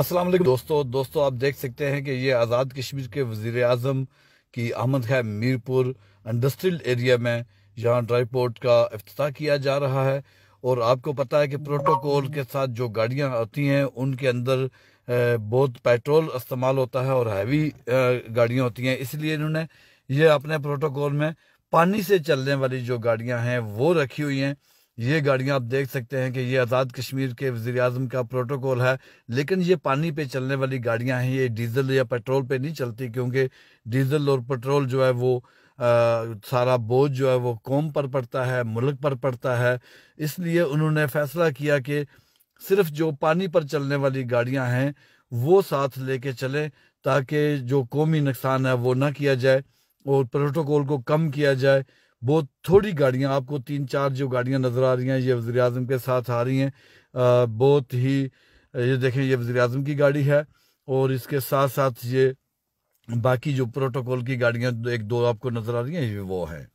अस्सलाम वालेकुम दोस्तों दोस्तों आप देख सकते हैं कि ये आज़ाद कश्मीर के वजीर अजम की अहमद है मीरपुर इंडस्ट्रियल एरिया में यहाँ पोर्ट का अफ्ताह किया जा रहा है और आपको पता है कि प्रोटोकॉल के साथ जो गाड़ियाँ आती हैं उनके अंदर बहुत पेट्रोल इस्तेमाल होता है और हैवी गाड़ियाँ होती हैं इसलिए इन्होंने ये अपने प्रोटोकॉल में पानी से चलने वाली जो गाड़ियाँ हैं वो रखी हुई हैं ये गाड़ियां आप देख सकते हैं कि ये आज़ाद कश्मीर के वजी अजम का प्रोटोकॉल है लेकिन ये पानी पे चलने वाली गाड़ियां हैं ये डीजल या पेट्रोल पे नहीं चलती क्योंकि डीजल और पेट्रोल जो है वो आ, सारा बोझ जो है वो कौम पर पड़ता है मुल्क पर पड़ता है इसलिए उन्होंने फैसला किया कि सिर्फ जो पानी पर चलने वाली गाड़ियाँ हैं वो साथ लेके चलें ताकि जो कौमी नुकसान है वो ना किया जाए और प्रोटोकॉल को कम किया जाए बहुत थोड़ी गाड़ियाँ आपको तीन चार जो गाड़ियाँ नज़र आ रही हैं ये वज़ी अजम के साथ आ रही हैं बहुत ही ये देखें ये वज़ी अजम की गाड़ी है और इसके साथ साथ ये बाकी जो प्रोटोकॉल की गाड़ियाँ एक दो आपको नज़र आ रही हैं ये वो हैं